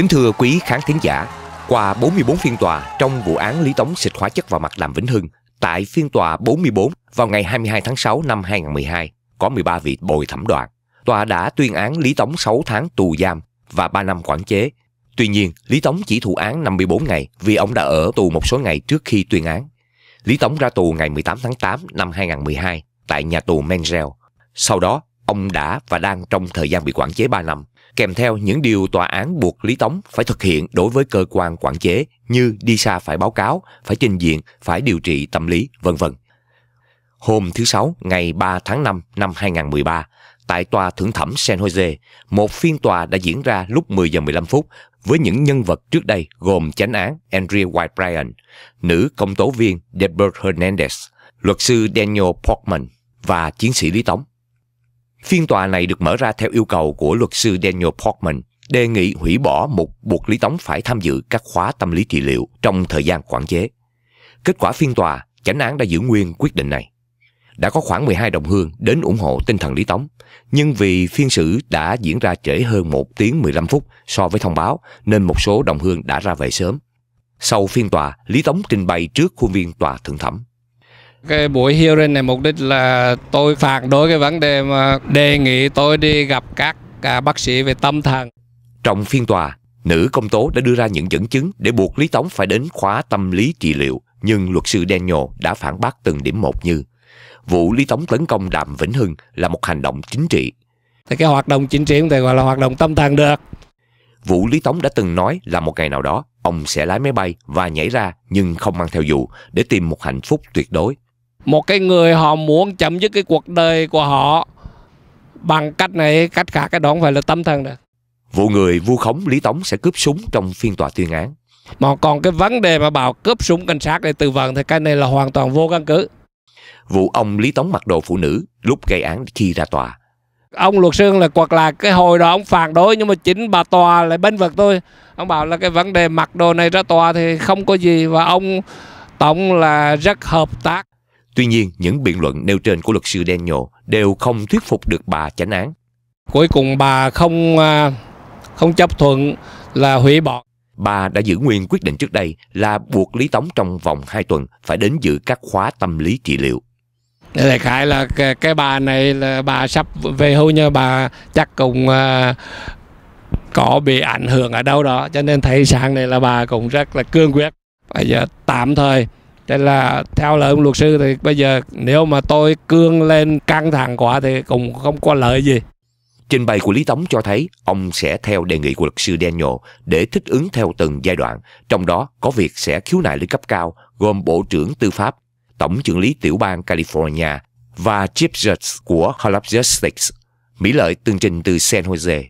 Kính thưa quý khán thính giả, qua 44 phiên tòa trong vụ án Lý Tống xịt hóa chất vào mặt Đàm Vĩnh Hưng, tại phiên tòa 44 vào ngày 22 tháng 6 năm 2012, có 13 vị bồi thẩm đoàn. Tòa đã tuyên án Lý Tống 6 tháng tù giam và 3 năm quản chế. Tuy nhiên, Lý Tống chỉ thụ án 54 ngày vì ông đã ở tù một số ngày trước khi tuyên án. Lý Tống ra tù ngày 18 tháng 8 năm 2012 tại nhà tù Menzel. Sau đó, ông đã và đang trong thời gian bị quản chế 3 năm kèm theo những điều tòa án buộc Lý Tống phải thực hiện đối với cơ quan quản chế như đi xa phải báo cáo, phải trình diện, phải điều trị tâm lý, vân vân. Hôm thứ Sáu, ngày 3 tháng 5 năm 2013, tại tòa thượng thẩm San Jose, một phiên tòa đã diễn ra lúc 10 giờ 15 phút với những nhân vật trước đây gồm chánh án Andrea White Bryan, nữ công tố viên Deborah Hernandez, luật sư Daniel Portman và chiến sĩ Lý Tống. Phiên tòa này được mở ra theo yêu cầu của luật sư Daniel Portman, đề nghị hủy bỏ một buộc Lý Tống phải tham dự các khóa tâm lý trị liệu trong thời gian quản chế. Kết quả phiên tòa, chánh án đã giữ nguyên quyết định này. Đã có khoảng 12 đồng hương đến ủng hộ tinh thần Lý Tống, nhưng vì phiên xử đã diễn ra trễ hơn 1 tiếng 15 phút so với thông báo nên một số đồng hương đã ra về sớm. Sau phiên tòa, Lý Tống trình bày trước khuôn viên tòa thượng thẩm. Cái buổi hearing này mục đích là tôi phản đối cái vấn đề mà đề nghị tôi đi gặp các à, bác sĩ về tâm thần. Trong phiên tòa, nữ công tố đã đưa ra những dẫn chứng để buộc Lý Tống phải đến khóa tâm lý trị liệu, nhưng luật sư Daniel đã phản bác từng điểm một như vụ Lý Tống tấn công Đàm Vĩnh Hưng là một hành động chính trị. Thì cái hoạt động chính trị không thể gọi là hoạt động tâm thần được. Vũ Lý Tống đã từng nói là một ngày nào đó ông sẽ lái máy bay và nhảy ra nhưng không mang theo dù để tìm một hạnh phúc tuyệt đối một cái người họ muốn chấm dứt cái cuộc đời của họ bằng cách này cách khác cái đó không phải là tâm thần được vụ người vu khống lý tống sẽ cướp súng trong phiên tòa tuyên án mà còn cái vấn đề mà bảo cướp súng cảnh sát để tự vận thì cái này là hoàn toàn vô căn cứ vụ ông lý tống mặc đồ phụ nữ lúc gây án khi ra tòa ông luật sư là quật là cái hồi đó ông phản đối nhưng mà chính bà tòa lại bên vực tôi ông bảo là cái vấn đề mặc đồ này ra tòa thì không có gì và ông tổng là rất hợp tác Tuy nhiên, những biện luận nêu trên của luật sư Daniel đều không thuyết phục được bà chánh án. Cuối cùng bà không à, không chấp thuận là hủy bỏ. Bà đã giữ nguyên quyết định trước đây là buộc Lý Tống trong vòng 2 tuần phải đến dự các khóa tâm lý trị liệu. Đại khái là cái, cái bà này là bà sắp về hưu như bà chắc cũng uh, có bị ảnh hưởng ở đâu đó cho nên thấy sáng này là bà cũng rất là cương quyết bây giờ tạm thời nên là theo lời ông luật sư thì bây giờ nếu mà tôi cương lên căng thẳng quá thì cũng không có lợi gì Trình bày của Lý Tống cho thấy ông sẽ theo đề nghị của luật sư Daniel để thích ứng theo từng giai đoạn, trong đó có việc sẽ khiếu nại lên cấp cao gồm Bộ trưởng Tư pháp, Tổng trưởng lý tiểu bang California và Chief Judge của Harlem Justice. Mỹ Lợi tường trình từ San Jose.